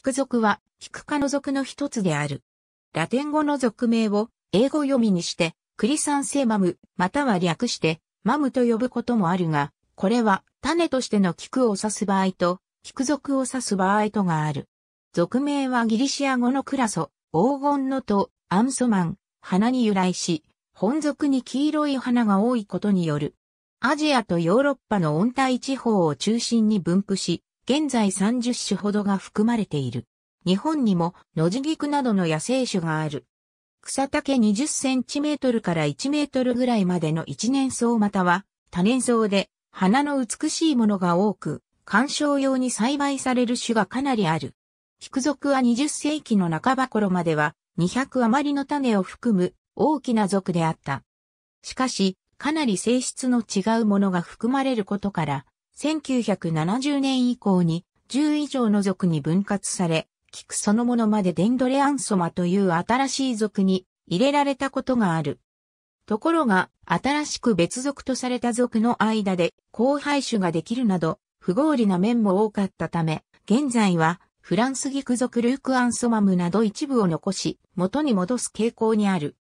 菊属は、菊科の属の一つである。ラテン語の属名を英語読みにして、クリサンセマム、または略して、マムと呼ぶこともあるが、これは種としての菊を指す場合と、菊属を指す場合とがある。属名はギリシア語のクラソ、黄金のと、アンソマン、花に由来し、本属に黄色い花が多いことによる。アジアとヨーロッパの温帯地方を中心に分布し、現在30種ほどが含まれている。日本にも野地菊などの野生種がある。草丈20センチメートルから1メートルぐらいまでの一年草または多年草で花の美しいものが多く、観賞用に栽培される種がかなりある。菊属は20世紀の半ば頃までは200余りの種を含む大きな属であった。しかし、かなり性質の違うものが含まれることから、1970年以降に10以上の族に分割され、菊そのものまでデンドレアンソマという新しい族に入れられたことがある。ところが、新しく別族とされた族の間で交配種ができるなど、不合理な面も多かったため、現在はフランスギク族ルークアンソマムなど一部を残し、元に戻す傾向にある。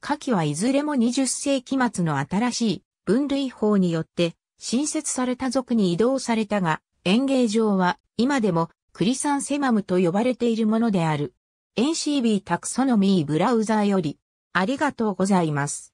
下記はいずれも20世紀末の新しい分類法によって新設された族に移動されたが、演芸場は今でもクリサンセマムと呼ばれているものである。NCB タクソノミーブラウザーよりありがとうございます。